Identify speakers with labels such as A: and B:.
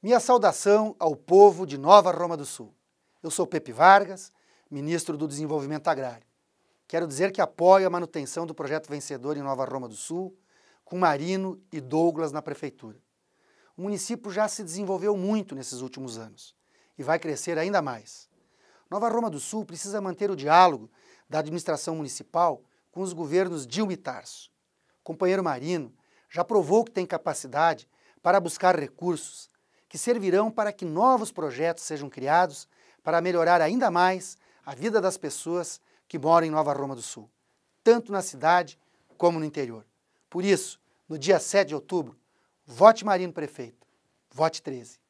A: Minha saudação ao povo de Nova Roma do Sul. Eu sou Pepe Vargas, ministro do Desenvolvimento Agrário. Quero dizer que apoio a manutenção do projeto vencedor em Nova Roma do Sul, com Marino e Douglas na prefeitura. O município já se desenvolveu muito nesses últimos anos e vai crescer ainda mais. Nova Roma do Sul precisa manter o diálogo da administração municipal com os governos Dilma e Tarso. O companheiro Marino já provou que tem capacidade para buscar recursos que servirão para que novos projetos sejam criados para melhorar ainda mais a vida das pessoas que moram em Nova Roma do Sul, tanto na cidade como no interior. Por isso, no dia 7 de outubro, vote Marino Prefeito. Vote 13.